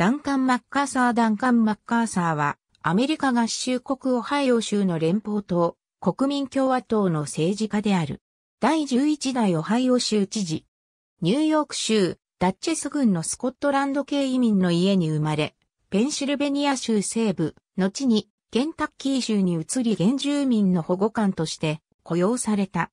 ダンカン・マッカーサーダンカン・マッカーサーは、アメリカ合衆国オハイオ州の連邦党、国民共和党の政治家である。第11代オハイオ州知事。ニューヨーク州、ダッチェス郡のスコットランド系移民の家に生まれ、ペンシルベニア州西部、後にケンタッキー州に移り原住民の保護官として雇用された。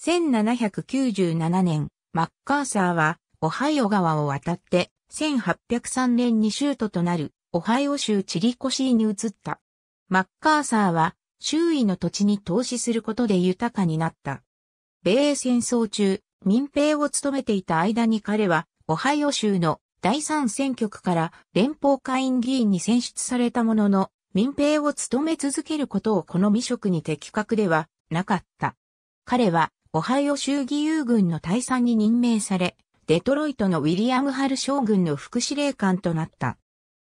1797年、マッカーサーはオハイオ川を渡って、1803年に州都となる、オハイオ州チリコシーに移った。マッカーサーは、周囲の土地に投資することで豊かになった。米英戦争中、民兵を務めていた間に彼は、オハイオ州の第三選挙区から連邦会員議員に選出されたものの、民兵を務め続けることをこの未職に的確ではなかった。彼は、オハイオ州議勇軍の大佐に任命され、デトロイトのウィリアム・ハル将軍の副司令官となった。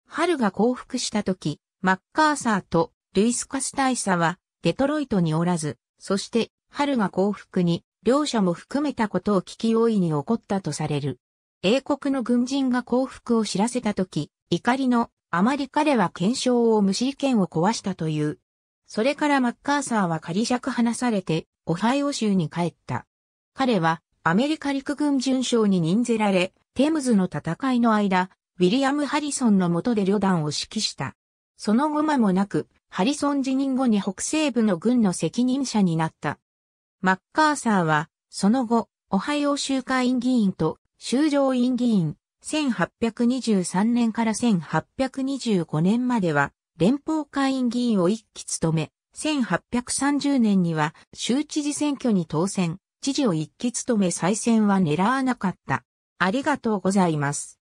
ハルが降伏した時、マッカーサーとルイス・カス大佐はデトロイトにおらず、そしてハルが降伏に両者も含めたことを聞き大いに起こったとされる。英国の軍人が降伏を知らせた時、怒りのあまり彼は検証を無視意見を壊したという。それからマッカーサーは仮釈離されて、オハイオ州に帰った。彼はアメリカ陸軍巡将に任ぜられ、テムズの戦いの間、ウィリアム・ハリソンの下で旅団を指揮した。その後間もなく、ハリソン辞任後に北西部の軍の責任者になった。マッカーサーは、その後、オハイオ州会員議員と州上院議員、1823年から1825年までは、連邦会員議員を一期務め、1830年には州知事選挙に当選。知事を一気務め再選は狙わなかった。ありがとうございます。